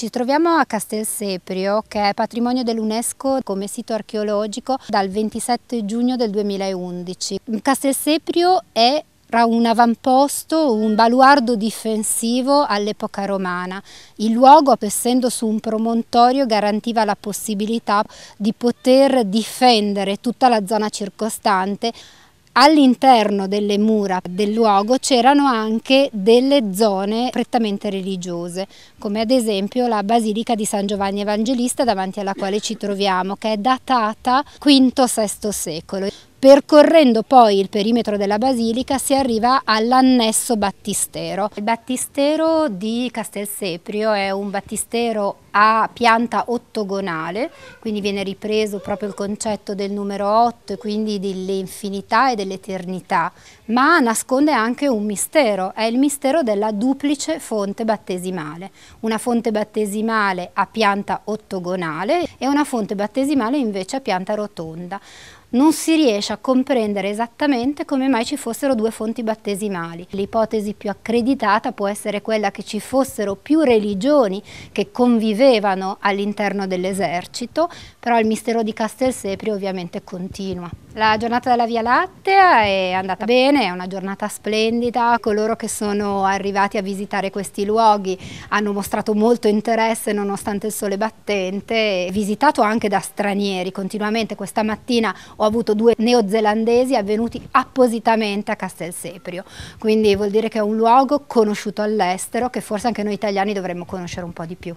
Ci troviamo a Castel Seprio, che è patrimonio dell'UNESCO come sito archeologico dal 27 giugno del 2011. Castel Seprio è un avamposto, un baluardo difensivo all'epoca romana. Il luogo, essendo su un promontorio, garantiva la possibilità di poter difendere tutta la zona circostante All'interno delle mura del luogo c'erano anche delle zone prettamente religiose, come ad esempio la Basilica di San Giovanni Evangelista davanti alla quale ci troviamo, che è datata V-VI secolo. Percorrendo poi il perimetro della basilica si arriva all'annesso battistero. Il battistero di Castelseprio è un battistero a pianta ottagonale, quindi viene ripreso proprio il concetto del numero 8 e quindi dell'infinità e dell'eternità, ma nasconde anche un mistero, è il mistero della duplice fonte battesimale, una fonte battesimale a pianta ottagonale e una fonte battesimale invece a pianta rotonda non si riesce a comprendere esattamente come mai ci fossero due fonti battesimali. L'ipotesi più accreditata può essere quella che ci fossero più religioni che convivevano all'interno dell'esercito, però il mistero di Castelsepri ovviamente continua. La giornata della Via Lattea è andata bene, è una giornata splendida, coloro che sono arrivati a visitare questi luoghi hanno mostrato molto interesse nonostante il sole battente, visitato anche da stranieri continuamente. Questa mattina ho avuto due neozelandesi avvenuti appositamente a Castel Seprio, quindi vuol dire che è un luogo conosciuto all'estero che forse anche noi italiani dovremmo conoscere un po' di più.